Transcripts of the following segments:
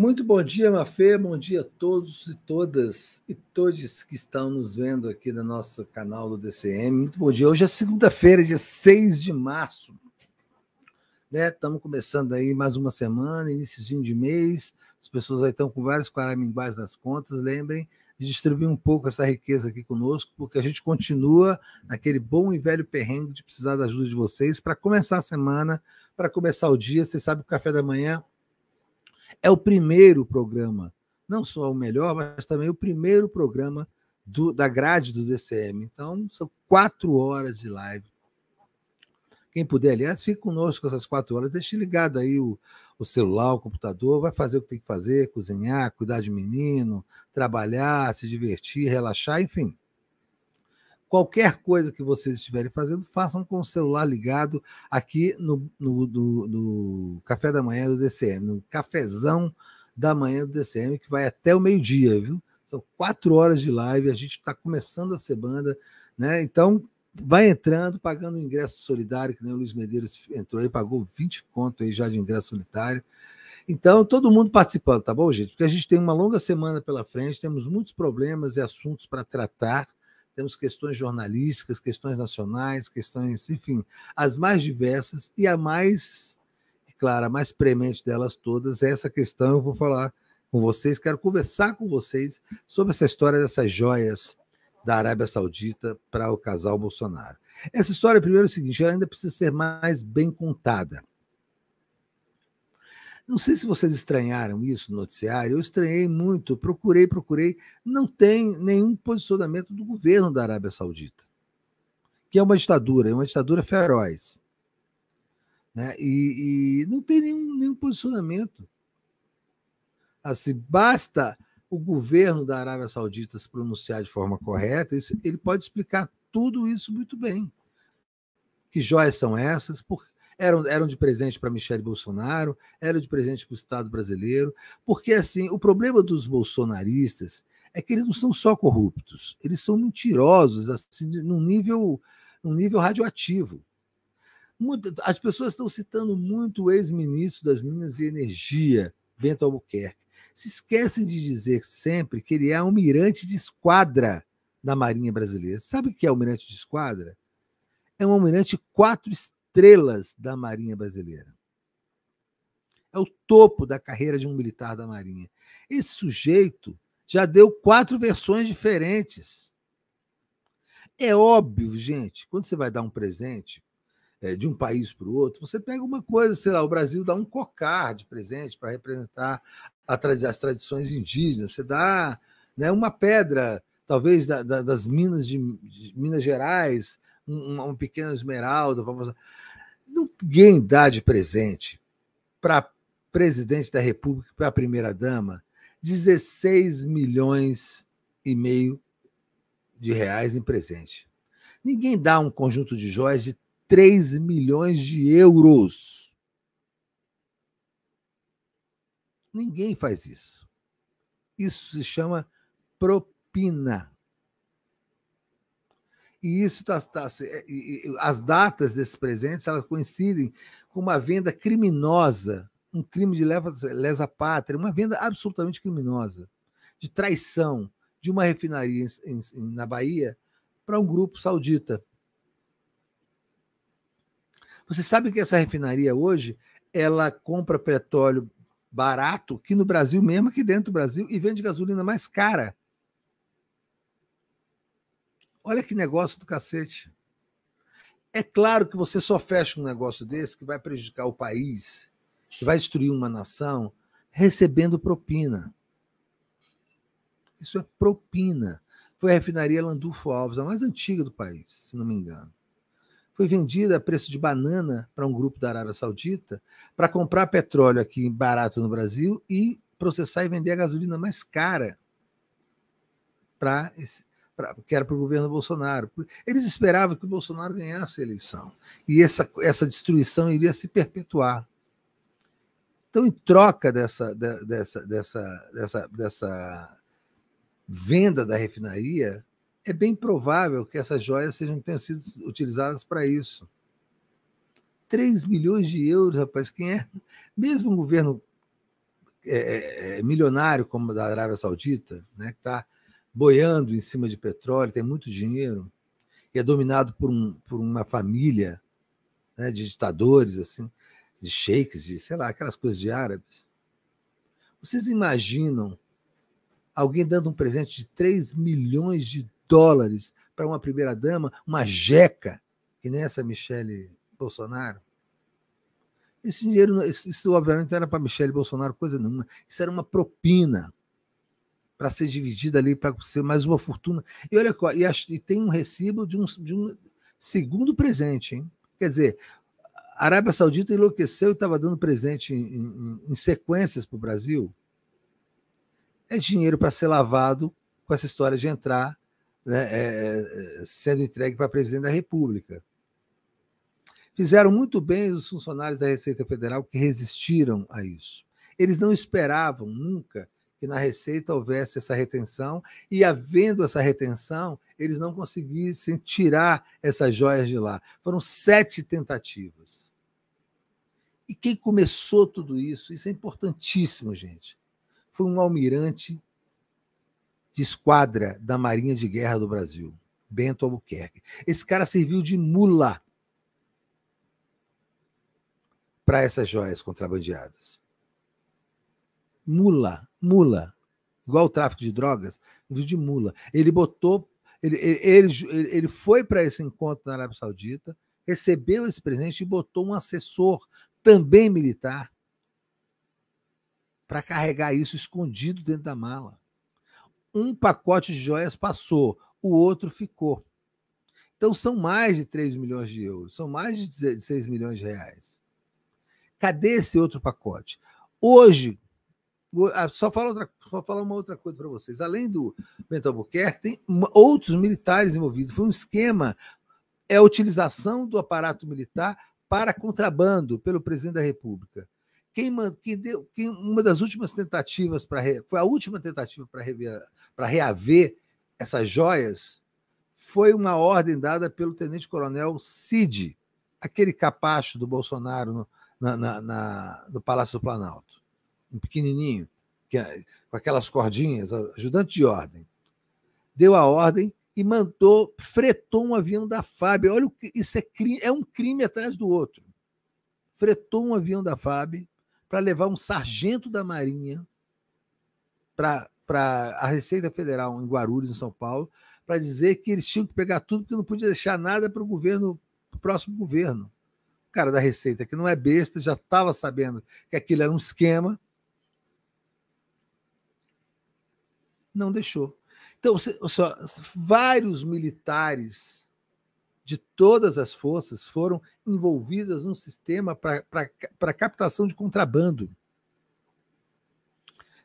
Muito bom dia, Mafê. Bom dia a todos e todas e todos que estão nos vendo aqui no nosso canal do DCM. Muito bom dia. Hoje é segunda-feira, dia 6 de março. Estamos né? começando aí mais uma semana, iníciozinho de mês. As pessoas aí estão com vários caraminguais nas contas. Lembrem de distribuir um pouco essa riqueza aqui conosco, porque a gente continua naquele bom e velho perrengue de precisar da ajuda de vocês para começar a semana, para começar o dia. Vocês sabem que o café da manhã é o primeiro programa, não só o melhor, mas também o primeiro programa do, da grade do DCM. Então, são quatro horas de live. Quem puder, aliás, fique conosco essas quatro horas. Deixe ligado aí o, o celular, o computador, vai fazer o que tem que fazer, cozinhar, cuidar de menino, trabalhar, se divertir, relaxar, enfim. Qualquer coisa que vocês estiverem fazendo, façam com o celular ligado aqui no, no, no, no Café da Manhã do DCM, no cafezão da manhã do DCM, que vai até o meio-dia, viu? São quatro horas de live, a gente está começando a semana, né? Então, vai entrando, pagando o ingresso solidário, que nem o Luiz Medeiros entrou aí, pagou 20 conto aí já de ingresso solidário. Então, todo mundo participando, tá bom, gente? Porque a gente tem uma longa semana pela frente, temos muitos problemas e assuntos para tratar, temos questões jornalísticas, questões nacionais, questões, enfim, as mais diversas e a mais, é claro, a mais premente delas todas é essa questão. Eu vou falar com vocês, quero conversar com vocês sobre essa história dessas joias da Arábia Saudita para o casal Bolsonaro. Essa história, primeiro, é o seguinte: ela ainda precisa ser mais bem contada. Não sei se vocês estranharam isso no noticiário, eu estranhei muito, procurei, procurei. Não tem nenhum posicionamento do governo da Arábia Saudita, que é uma ditadura, é uma ditadura feroz. Né? E, e não tem nenhum, nenhum posicionamento. Assim, basta o governo da Arábia Saudita se pronunciar de forma correta, isso, ele pode explicar tudo isso muito bem. Que joias são essas? Por, eram, eram de presente para Michele Bolsonaro, eram de presente para o Estado brasileiro, porque assim o problema dos bolsonaristas é que eles não são só corruptos, eles são mentirosos, assim, num nível, num nível radioativo. Muito, as pessoas estão citando muito o ex-ministro das Minas e Energia, Bento Albuquerque. Se esquecem de dizer sempre que ele é almirante de esquadra da Marinha Brasileira. Sabe o que é almirante de esquadra? É um almirante quatro estrelas estrelas da Marinha Brasileira. É o topo da carreira de um militar da Marinha. Esse sujeito já deu quatro versões diferentes. É óbvio, gente, quando você vai dar um presente é, de um país para o outro, você pega uma coisa, sei lá, o Brasil dá um cocar de presente para representar tra as tradições indígenas, você dá né, uma pedra, talvez da, da, das minas de, de Minas Gerais, uma, uma pequena esmeralda. Pra... Ninguém dá de presente para presidente da República, para a primeira-dama, 16 milhões e meio de reais em presente. Ninguém dá um conjunto de joias de 3 milhões de euros. Ninguém faz isso. Isso se chama propina. E isso tá, tá, é, as datas desses presentes elas coincidem com uma venda criminosa, um crime de lesa pátria, uma venda absolutamente criminosa, de traição de uma refinaria em, em, na Bahia para um grupo saudita. Você sabe que essa refinaria hoje ela compra petróleo barato que no Brasil mesmo, que dentro do Brasil, e vende gasolina mais cara Olha que negócio do cacete. É claro que você só fecha um negócio desse que vai prejudicar o país, que vai destruir uma nação, recebendo propina. Isso é propina. Foi a refinaria Landulfo Alves, a mais antiga do país, se não me engano. Foi vendida a preço de banana para um grupo da Arábia Saudita para comprar petróleo aqui barato no Brasil e processar e vender a gasolina mais cara para esse, pra, que era para o governo Bolsonaro. Eles esperavam que o Bolsonaro ganhasse a eleição e essa, essa destruição iria se perpetuar. Então, em troca dessa, dessa, dessa, dessa, dessa venda da refinaria, é bem provável que essas joias sejam, tenham sido utilizadas para isso. 3 milhões de euros, rapaz, quem é? Mesmo um governo é, é, é milionário como o da Arábia Saudita, né, que está boiando em cima de petróleo, tem muito dinheiro, e é dominado por, um, por uma família né, de ditadores, assim, de sheiks, de sei lá, aquelas coisas de árabes. Vocês imaginam alguém dando um presente de 3 milhões de dólares para uma primeira-dama, uma jeca, que nem essa Michele Bolsonaro? Esse dinheiro, isso obviamente não era para Michele Bolsonaro coisa nenhuma, isso era uma propina para ser dividida ali, para ser mais uma fortuna. E olha, e, e tem um recibo de um, de um segundo presente, hein? Quer dizer, a Arábia Saudita enlouqueceu e estava dando presente em, em, em sequências para o Brasil. É dinheiro para ser lavado com essa história de entrar né, é, é sendo entregue para presidente da República. Fizeram muito bem os funcionários da Receita Federal que resistiram a isso. Eles não esperavam nunca que na Receita houvesse essa retenção e, havendo essa retenção, eles não conseguissem tirar essas joias de lá. Foram sete tentativas. E quem começou tudo isso? Isso é importantíssimo, gente. Foi um almirante de esquadra da Marinha de Guerra do Brasil, Bento Albuquerque. Esse cara serviu de mula para essas joias contrabandeadas. Mula mula, igual o tráfico de drogas, de mula. Ele botou, ele, ele, ele, ele foi para esse encontro na Arábia Saudita, recebeu esse presente e botou um assessor, também militar, para carregar isso escondido dentro da mala. Um pacote de joias passou, o outro ficou. Então são mais de 3 milhões de euros, são mais de 16 milhões de reais. Cadê esse outro pacote? Hoje, ah, só falar, outra, só falar uma outra coisa para vocês. Além do Bento Albuquerque, tem outros militares envolvidos. Foi um esquema, é a utilização do aparato militar para contrabando pelo presidente da República. Quem, que deu, quem, uma das últimas tentativas para foi a última tentativa para reaver essas joias foi uma ordem dada pelo tenente-coronel Cid, aquele capacho do Bolsonaro no, na, na, na, no Palácio do Planalto um pequenininho, é, com aquelas cordinhas, ajudante de ordem. Deu a ordem e mandou, fretou um avião da FAB. Olha, isso é, crime, é um crime atrás do outro. Fretou um avião da FAB para levar um sargento da Marinha para a Receita Federal em Guarulhos, em São Paulo, para dizer que eles tinham que pegar tudo, porque não podia deixar nada para o governo, pro próximo governo. O cara da Receita, que não é besta, já estava sabendo que aquilo era um esquema, Não deixou. Então, vários militares de todas as forças foram envolvidas num sistema para captação de contrabando.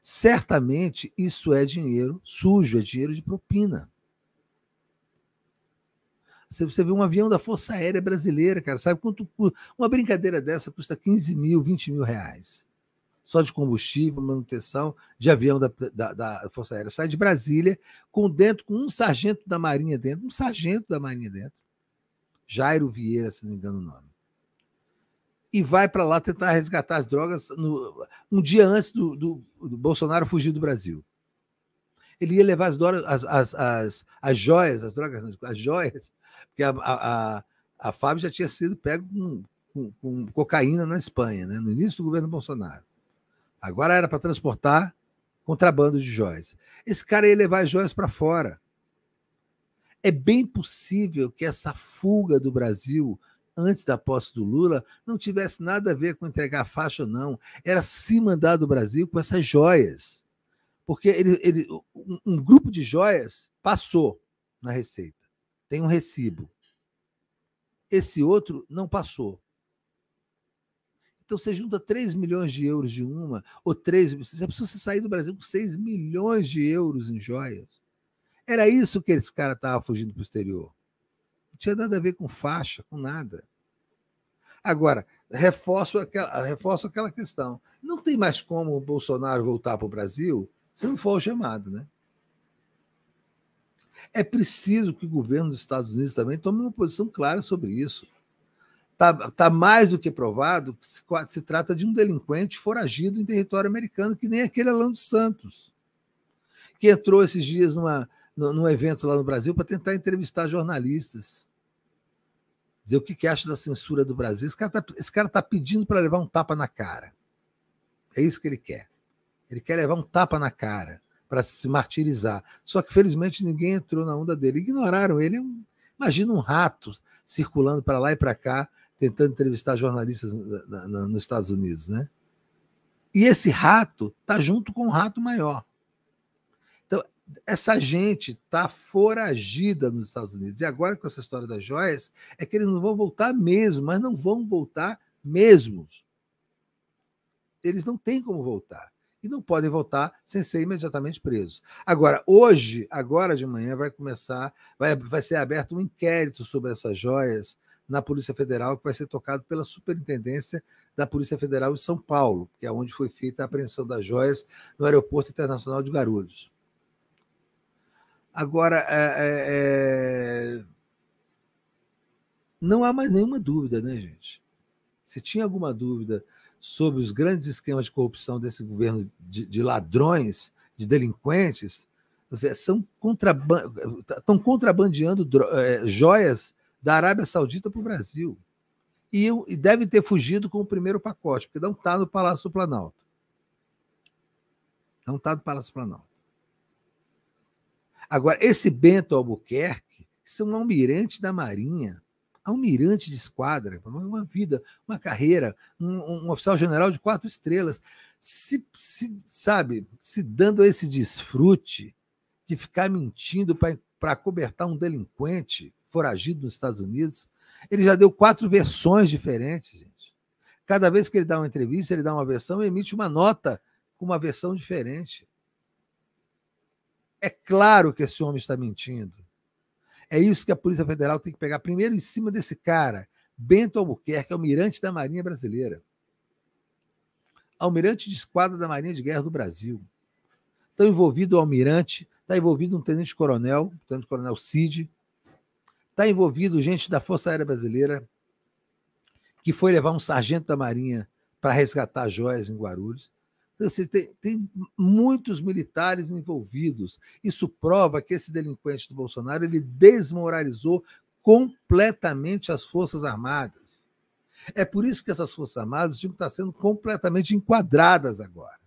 Certamente isso é dinheiro sujo, é dinheiro de propina. Você vê um avião da Força Aérea Brasileira, cara, sabe quanto Uma brincadeira dessa custa 15 mil, 20 mil reais só de combustível, manutenção de avião da, da, da, Força Aérea. Sai de Brasília com dentro, com um sargento da Marinha dentro, um sargento da Marinha dentro, Jairo Vieira, se não me engano o nome, e vai para lá tentar resgatar as drogas no, um dia antes do, do, do, Bolsonaro fugir do Brasil. Ele ia levar as, drogas, as, as, as, as joias, as drogas, as joias, porque a, a, a, a Fábio já tinha sido pego com, com, com cocaína na Espanha, né, no início do governo Bolsonaro Agora era para transportar contrabando de joias. Esse cara ia levar as joias para fora. É bem possível que essa fuga do Brasil antes da posse do Lula não tivesse nada a ver com entregar a faixa ou não. Era se mandar do Brasil com essas joias. Porque ele, ele, um grupo de joias passou na Receita. Tem um recibo. Esse outro não passou. Então você junta 3 milhões de euros de uma, ou 3. Você precisa sair do Brasil com 6 milhões de euros em joias. Era isso que esse cara estava fugindo para o exterior. Não tinha nada a ver com faixa, com nada. Agora, reforço aquela, reforço aquela questão. Não tem mais como o Bolsonaro voltar para o Brasil se não for chamado, né? É preciso que o governo dos Estados Unidos também tome uma posição clara sobre isso. Está tá mais do que provado que se, se trata de um delinquente foragido em território americano, que nem aquele Alan dos Santos, que entrou esses dias numa, num evento lá no Brasil para tentar entrevistar jornalistas. Dizer o que, que acha da censura do Brasil. Esse cara está tá pedindo para levar um tapa na cara. É isso que ele quer. Ele quer levar um tapa na cara para se martirizar. Só que, felizmente, ninguém entrou na onda dele. Ignoraram ele. É imagina um rato circulando para lá e para cá, tentando entrevistar jornalistas na, na, nos Estados Unidos, né? E esse rato tá junto com um rato maior. Então, essa gente tá foragida nos Estados Unidos. E agora com essa história das joias, é que eles não vão voltar mesmo, mas não vão voltar mesmos. Eles não têm como voltar. E não podem voltar sem ser imediatamente presos. Agora, hoje, agora de manhã, vai começar, vai, vai ser aberto um inquérito sobre essas joias na Polícia Federal, que vai ser tocado pela Superintendência da Polícia Federal em São Paulo, que é onde foi feita a apreensão das joias no Aeroporto Internacional de Guarulhos. Agora, é, é, é não há mais nenhuma dúvida, né, gente? Se tinha alguma dúvida sobre os grandes esquemas de corrupção desse governo de, de ladrões, de delinquentes, são estão contrabandeando é, joias da Arábia Saudita para o Brasil. E, e deve ter fugido com o primeiro pacote, porque não está no Palácio do Planalto. Não está no Palácio do Planalto. Agora, esse Bento Albuquerque, isso é um almirante da Marinha, almirante de esquadra, uma vida, uma carreira, um, um oficial general de quatro estrelas, se, se, sabe, se dando esse desfrute de ficar mentindo para cobertar um delinquente foragido nos Estados Unidos. Ele já deu quatro versões diferentes, gente. Cada vez que ele dá uma entrevista, ele dá uma versão e emite uma nota com uma versão diferente. É claro que esse homem está mentindo. É isso que a Polícia Federal tem que pegar primeiro em cima desse cara, Bento Albuquerque, almirante da Marinha Brasileira. Almirante de esquadra da Marinha de Guerra do Brasil. Estão envolvido o almirante, está envolvido um tenente-coronel, o tenente-coronel Cid, Está envolvido gente da Força Aérea Brasileira que foi levar um sargento da Marinha para resgatar joias em Guarulhos. Então, você assim, tem, tem muitos militares envolvidos. Isso prova que esse delinquente do Bolsonaro ele desmoralizou completamente as Forças Armadas. É por isso que essas Forças Armadas tinham que estar tá sendo completamente enquadradas agora.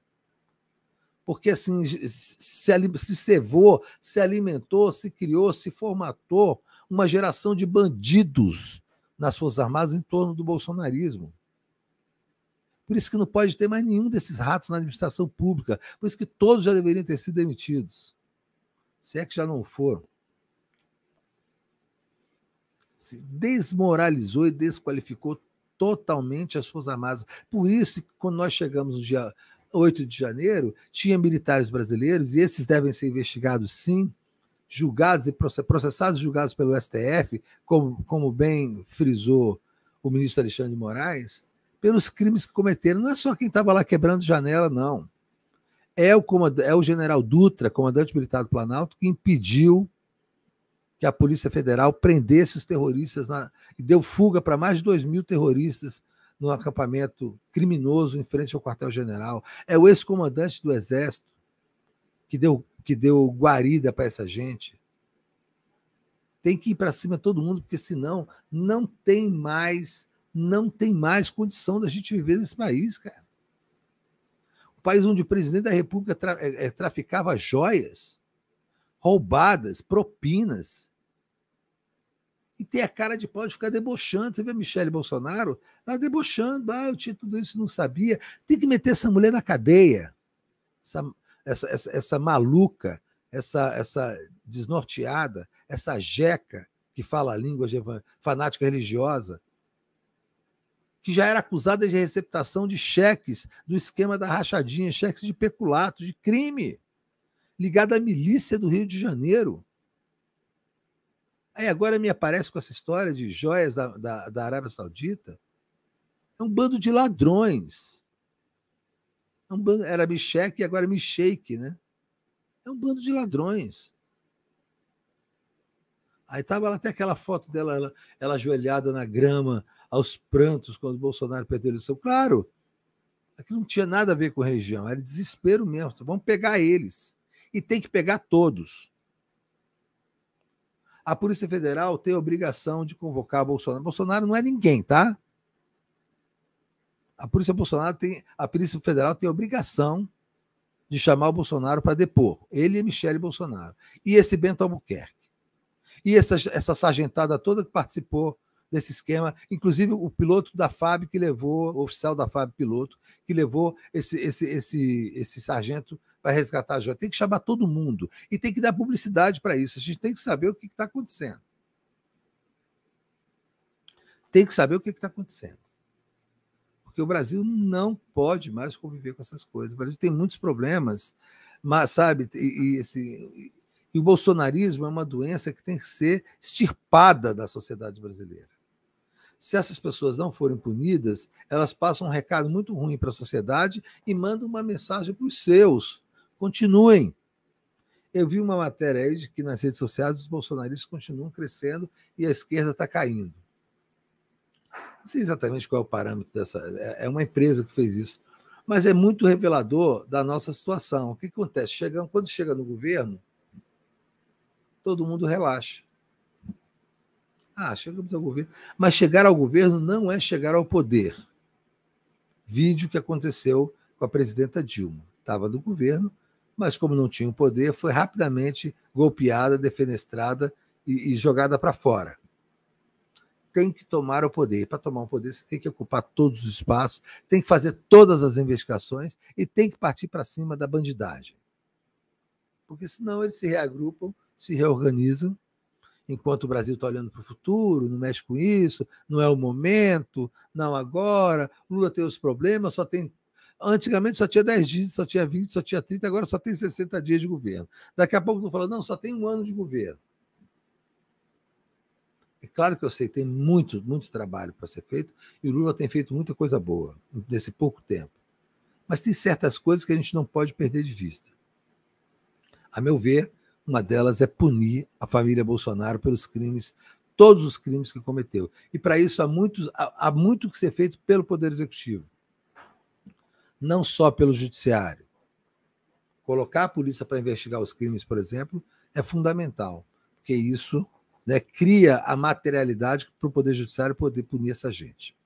Porque assim, se, se cevou, se alimentou, se criou, se formatou uma geração de bandidos nas Forças Armadas em torno do bolsonarismo. Por isso que não pode ter mais nenhum desses ratos na administração pública. Por isso que todos já deveriam ter sido demitidos. Se é que já não foram. Se desmoralizou e desqualificou totalmente as Forças Armadas. Por isso que quando nós chegamos no dia 8 de janeiro, tinha militares brasileiros, e esses devem ser investigados sim, julgados e processados julgados pelo STF, como, como bem frisou o ministro Alexandre de Moraes, pelos crimes que cometeram. Não é só quem estava lá quebrando janela, não. É o, é o general Dutra, comandante militar do Planalto, que impediu que a Polícia Federal prendesse os terroristas na, e deu fuga para mais de 2 mil terroristas no acampamento criminoso em frente ao quartel-general. É o ex-comandante do Exército que deu que deu guarida para essa gente. Tem que ir para cima todo mundo, porque senão não tem mais, não tem mais condição da gente viver nesse país, cara. O país onde o presidente da República tra é, é, traficava joias, roubadas, propinas. E tem a cara de pau de ficar debochando. Você vê a Michele Bolsonaro lá debochando. Ah, eu tinha tudo isso não sabia. Tem que meter essa mulher na cadeia. Essa, essa, essa, essa maluca, essa, essa desnorteada, essa jeca que fala língua fanática religiosa, que já era acusada de receptação de cheques do esquema da rachadinha, cheques de peculato, de crime, ligada à milícia do Rio de Janeiro. Aí agora me aparece com essa história de joias da, da, da Arábia Saudita. É um bando de ladrões. É um bando, era Micheque e agora shake, é né? É um bando de ladrões. Aí estava até aquela foto dela, ela, ela ajoelhada na grama, aos prantos, quando o Bolsonaro perdeu a eleição. Claro, aquilo não tinha nada a ver com religião, era desespero mesmo. Vamos pegar eles. E tem que pegar todos. A Polícia Federal tem a obrigação de convocar Bolsonaro. Bolsonaro não é ninguém, tá? a Polícia Bolsonaro tem, a Polícia Federal tem a obrigação de chamar o Bolsonaro para depor. Ele e Michele Bolsonaro. E esse Bento Albuquerque. E essa, essa sargentada toda que participou desse esquema, inclusive o piloto da FAB que levou, o oficial da FAB piloto, que levou esse, esse, esse, esse sargento para resgatar a joia. Tem que chamar todo mundo e tem que dar publicidade para isso. A gente tem que saber o que está acontecendo. Tem que saber o que está acontecendo porque o Brasil não pode mais conviver com essas coisas. O Brasil tem muitos problemas, mas sabe, e, e, e o bolsonarismo é uma doença que tem que ser extirpada da sociedade brasileira. Se essas pessoas não forem punidas, elas passam um recado muito ruim para a sociedade e mandam uma mensagem para os seus. Continuem. Eu vi uma matéria aí de que nas redes sociais os bolsonaristas continuam crescendo e a esquerda está caindo. Não sei exatamente qual é o parâmetro dessa. É, é uma empresa que fez isso. Mas é muito revelador da nossa situação. O que acontece? Chegamos, quando chega no governo, todo mundo relaxa. Ah, chegamos ao governo. Mas chegar ao governo não é chegar ao poder. Vídeo que aconteceu com a presidenta Dilma. Estava no governo, mas como não tinha o poder, foi rapidamente golpeada, defenestrada e, e jogada para fora tem que tomar o poder. Para tomar o poder, você tem que ocupar todos os espaços, tem que fazer todas as investigações e tem que partir para cima da bandidagem. Porque senão eles se reagrupam, se reorganizam, enquanto o Brasil está olhando para o futuro, não mexe com isso, não é o momento, não agora, Lula tem os problemas, só tem. Antigamente só tinha 10 dias, só tinha 20, só tinha 30, agora só tem 60 dias de governo. Daqui a pouco estão falando, não, só tem um ano de governo. Claro que eu sei, tem muito, muito trabalho para ser feito, e o Lula tem feito muita coisa boa nesse pouco tempo. Mas tem certas coisas que a gente não pode perder de vista. A meu ver, uma delas é punir a família Bolsonaro pelos crimes, todos os crimes que cometeu. E para isso há, muitos, há, há muito que ser feito pelo Poder Executivo, não só pelo Judiciário. Colocar a polícia para investigar os crimes, por exemplo, é fundamental, porque isso né, cria a materialidade para o Poder Judiciário poder punir essa gente.